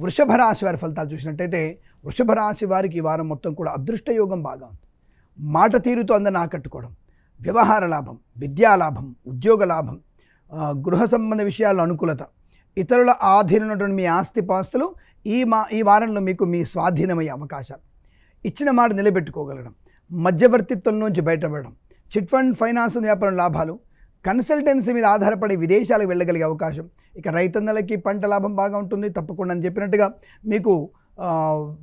వృషభ రాశి వారి ఫలితాలు చూసినట్టయితే వృషభ రాశి వారికి ఈ వారం మొత్తం కూడా అదృష్టయోగం బాగా ఉంది మాట తీరుతో అందరిని ఆకట్టుకోవడం వ్యవహార లాభం విద్యా లాభం ఉద్యోగ లాభం గృహ సంబంధ విషయాల్లో అనుకూలత ఇతరుల ఆధీనమైనటువంటి మీ ఆస్తి పాస్తులు ఈ మా ఈ వారంలో మీకు మీ స్వాధీనమయ్యే అవకాశాలు ఇచ్చిన మాట నిలబెట్టుకోగలడం మధ్యవర్తిత్వం నుంచి బయటపడడం చిట్ ఫండ్ ఫైనాన్స్ వ్యాపారం లాభాలు కన్సల్టెన్సీ మీద ఆధారపడి విదేశాలకు వెళ్ళగలిగే అవకాశం ఇక రైతన్నలకి పంట లాభం బాగా ఉంటుంది తప్పకుండా అని చెప్పినట్టుగా మీకు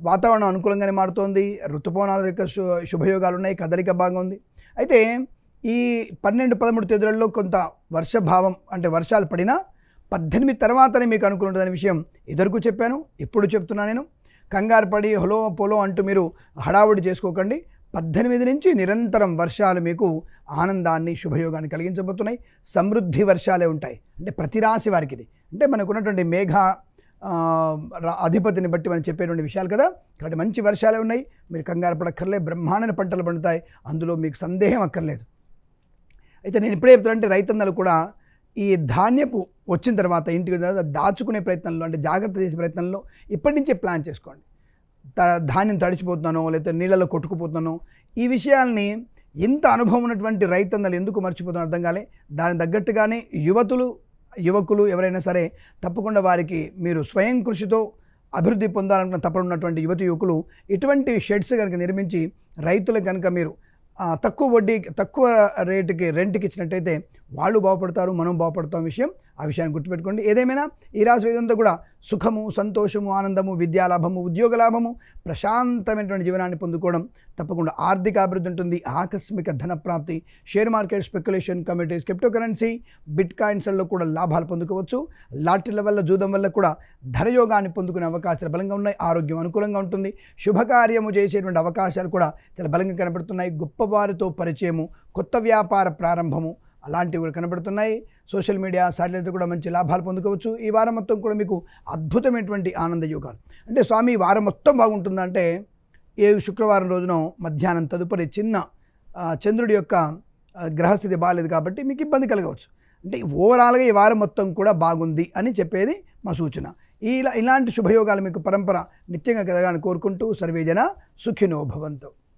వాతావరణం అనుకూలంగానే మారుతోంది ఋతుపవనాల యొక్క శుభయోగాలు ఉన్నాయి కదలిక బాగా ఉంది అయితే ఈ పన్నెండు పదమూడు తేదీలలో కొంత వర్షభావం అంటే వర్షాలు పడినా పద్దెనిమిది తర్వాతనే మీకు అనుకుంటుందనే విషయం ఇద్దరుకు చెప్పాను ఇప్పుడు చెప్తున్నా నేను కంగారు పడి హలో పోలో అంటూ మీరు హడావుడి చేసుకోకండి పద్దెనిమిది నుంచి నిరంతరం వర్షాలు మీకు ఆనందాన్ని శుభయోగాన్ని కలిగించబోతున్నాయి సమృద్ధి వర్షాలే ఉంటాయి అంటే ప్రతి రాశి వారికి ఇది అంటే మనకున్నటువంటి మేఘ అధిపతిని బట్టి మనం చెప్పేటువంటి విషయాలు కదా కాబట్టి మంచి వర్షాలే ఉన్నాయి మీరు కంగారు పడక్కర్లేదు బ్రహ్మాండ పంటలు పండుతాయి అందులో మీకు సందేహం అక్కర్లేదు అయితే నేను ఎప్పుడే చెప్తానంటే రైతన్నలు కూడా ఈ ధాన్యపు వచ్చిన తర్వాత ఇంటికి దాచుకునే ప్రయత్నంలో అంటే జాగ్రత్త చేసే ప్రయత్నంలో ఇప్పటి నుంచే ప్లాన్ చేసుకోండి త ధాన్యం తడిచిపోతున్నానో లేకపోతే నీళ్ళలో కొట్టుకుపోతున్నానో ఈ విషయాల్ని ఇంత అనుభవం ఉన్నటువంటి రైతన్నలు ఎందుకు మర్చిపోతున్న అర్థం కాలే దాని తగ్గట్టుగానే యువతులు యువకులు ఎవరైనా సరే తప్పకుండా వారికి మీరు స్వయం కృషితో అభివృద్ధి పొందాలనుకున్న తప్పకుండా ఉన్నటువంటి యువతి యువకులు ఇటువంటి షెడ్స్ కనుక నిర్మించి రైతులకు కనుక మీరు తక్కువ వడ్డీ తక్కువ రేటుకి రెంట్కి ఇచ్చినట్టయితే వాళ్ళు బాగుపడతారు మనం బాగుపడతాం విషయం ఆ విషయాన్ని గుర్తుపెట్టుకోండి ఏదేమైనా ఈ రాశి వీరంతా కూడా సుఖము సంతోషము ఆనందము విద్యాలాభము ఉద్యోగ లాభము ప్రశాంతమైనటువంటి జీవనాన్ని పొందుకోవడం తప్పకుండా ఆర్థిక అభివృద్ధి ఉంటుంది ఆకస్మిక ధనప్రాప్తి share market speculation communities crypto currency బిట్ కాయిన్స్లలో కూడా లాభాలు పొందుకోవచ్చు లాటరీల వల్ల జూదం వల్ల కూడా ధనయోగాన్ని పొందుకునే అవకాశాలు బలంగా ఉన్నాయి ఆరోగ్యం అనుకూలంగా ఉంటుంది శుభకార్యము చేసేటువంటి అవకాశాలు కూడా చాలా బలంగా కనబడుతున్నాయి గొప్పవారితో పరిచయము కొత్త వ్యాపార ప్రారంభము అలాంటివి కూడా కనబడుతున్నాయి సోషల్ మీడియా శాటిలైట్ కూడా మంచి లాభాలు పొందుకోవచ్చు ఈ వారం మొత్తం కూడా మీకు అద్భుతమైనటువంటి ఆనంద యోగాలు అంటే స్వామి వారం మొత్తం బాగుంటుందంటే ఏ శుక్రవారం రోజున మధ్యాహ్నం తదుపరి చిన్న చంద్రుడి యొక్క గ్రహస్థితి బాగాలేదు కాబట్టి మీకు ఇబ్బంది కలగవచ్చు అంటే ఓవరాల్గా ఈ వారం మొత్తం కూడా బాగుంది అని చెప్పేది మా సూచన ఇలా ఇలాంటి శుభయోగాలు మీకు పరంపర నిత్యంగా కలగాలని కోరుకుంటూ సర్వేజన సుఖినో